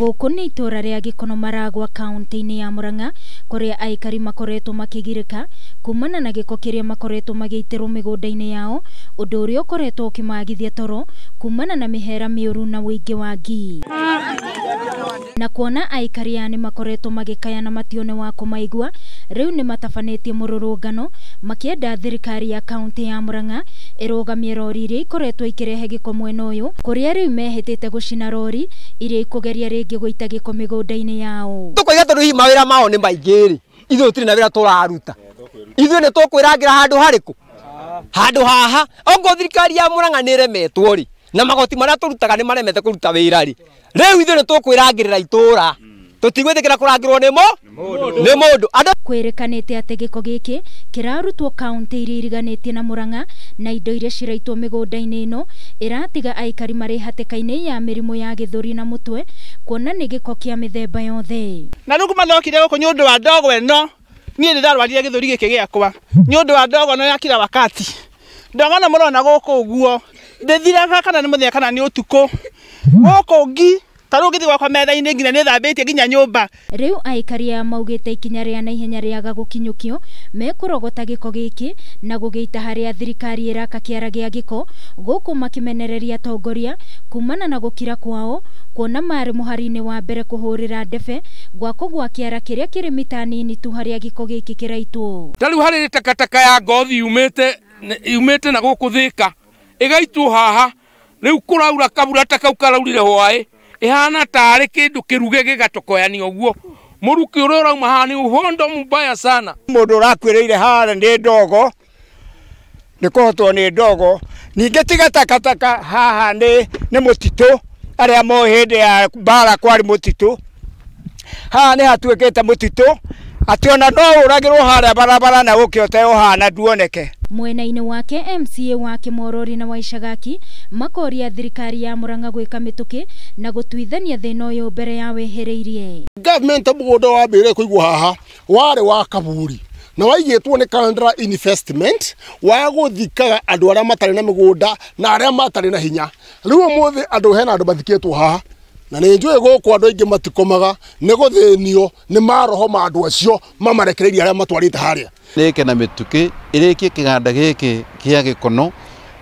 guku ni itura ria gikono maragwa kaunti-ini ya muranga kuria aikari makoretwo makigirika kumana na giko kiria makoretwo magiitirwo migunda-ini yao undu uria ukoretwo ukimagithia toro kumana na mihera miuru na wingi wa ngii na kuona aikari aya ni makoretwo magikaya na mationi wa kumaigua riu ni matabanitie mururungano makienda thirikari ya kaunti ya Murang'a irugamie rori iria ikoretwo ikirehe giko mwena uyu kuria riu mehitite gucina rori iria ikugeria ringi guita giko migunda-ini yao tukoiga tondu hihi mawira mao ni maingi ithu ithuĩ tũtirĩ na wĩra tũraruta ithuĩ nĩ tũkwĩrangĩra handu hariku handu haha ongo thirikari ya Murang'a ni ĩremetwo ri na magoti marĩa turutaga ni maremete kuruta wira ri riu ithu ni nĩ tũkwĩrangĩrĩra itũũra tutigwithikira kurangirwo ni mo ni mundu andu kwirikanite ati giko giki kirarutwo kaunti iria iriganitie na muranga na indo iria ciraitwo migunda-ini ino iratiga aikari mari hatikaini ya mirimu ya githuri na mutwe kuona ni giko kia mithemba yothe na rungu mathokire guku nyundu wa ndogo eno niä nä ndarwarire gä thå ri gä kä gä akwa wa ndogo no ya kila wakati ndogo no må rona gå kå guo ndä kana nä kana ni å tukå kå ngi ta rä ngä thiä gwakwa methainä inä nginya nä thambä tie nginya nyå mba rä u aikari ya maugä te ikinya rä a naihenya rä aga gå kinyå kio mekå rogota gä ko gä kä na gå gä itaha rä a thirikari ä raka kä ara gä a gä ko gå kå makä tongoria kumana na gå kira kwao kuona marä må wa mbere kå hå rä ra ndebe gwa kä ara kä rä a kä rä mitanini nini tu harä a gä ko gä kä kä raitwo ta rä u harä takataka ya ngothi yumä te na gå kå thä ka ä gaitwo haha rä u kå raura kaburata kau karaurire hwaä ihana tarä kä ndå kä ruge gä gatokoyani å guo må ruki å rä å rauma haha nä uhondo mubaya sana må ndå å rakuä rä ire haha nä ndogo nä kå hotwo nä ndogo ningä tiga takataka haha nä må titå arä a moä hä ndä ya mbara kwari må titå haha nä hatuä kä te må titå atä ona no å ragä rwo harä a barabara na gå kä ote hana nduoneke mwena inä wake MCA wa morori na waicagaki makoria thirikari ya Murang'a gwĩka mĩtũkĩ na gũtuithania thĩna ũyũ mbere ya wehereirie government wa wambĩrĩire kũigwo haha warĩ wa kaburi na waigĩtwo ni Kandra Investment wa gũthikaga andũ arĩa matarĩ na migunda na arĩa matarĩ na hinya rĩu muthi andũ hena andũ mathikĩtwo haha na nä njå ä gå kw andå aingä matikomaga nä gå thä nio nä maroho ma andå acio mamarekereria arä a matwarä te harä a rä ke na mä tukä ä rä kie kä ganda gä kä kä a gä kono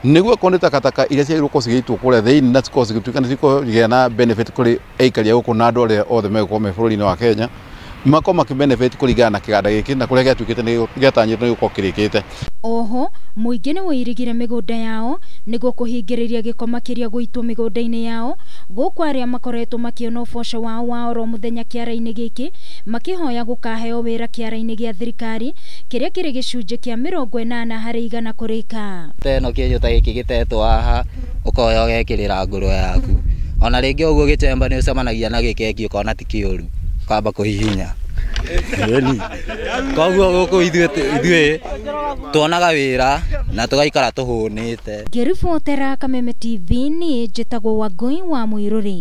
nä guo korwo nä takataka iria ciagä rwo cigä itwo kå rä a thä inä na cikorwo cigätuä nä cikogä a na kå rä aikaria gå kå na andå arä a othe megåkorwo me bå rå ri-inä wa kenya makorwo makä kå ringana na kä ganda gä kä na kå rä a gä atuä kä te gäatanyä te nä gå korwo kä rä kä te oho mũingĩ nĩ wĩirigire mĩgũnda yao nĩguo kũhingĩrĩria gĩko makĩria gũitwo mĩgũnda-inĩ yao guku a makoretwo makiona uboco wao wa oro muthenya kiara-ini giki makihoya gukaheo ara kiara-ini a thirikari kiria kiri gicunji kia mirongo inana hari igana kurika teno kinyuta giki gitetwo haha ukoya ugekirira ngurwe yaku ona ringi uguo gitemba ni cemanagia na å ukona ti kiuru kwamba kuhihinya ni koguo guku ithuĩ tuonaga wĩra na tũgaikara tũhũnĩte ngĩribotera kameme tv-inĩ njĩtagwo wangũi wa mũirũrĩ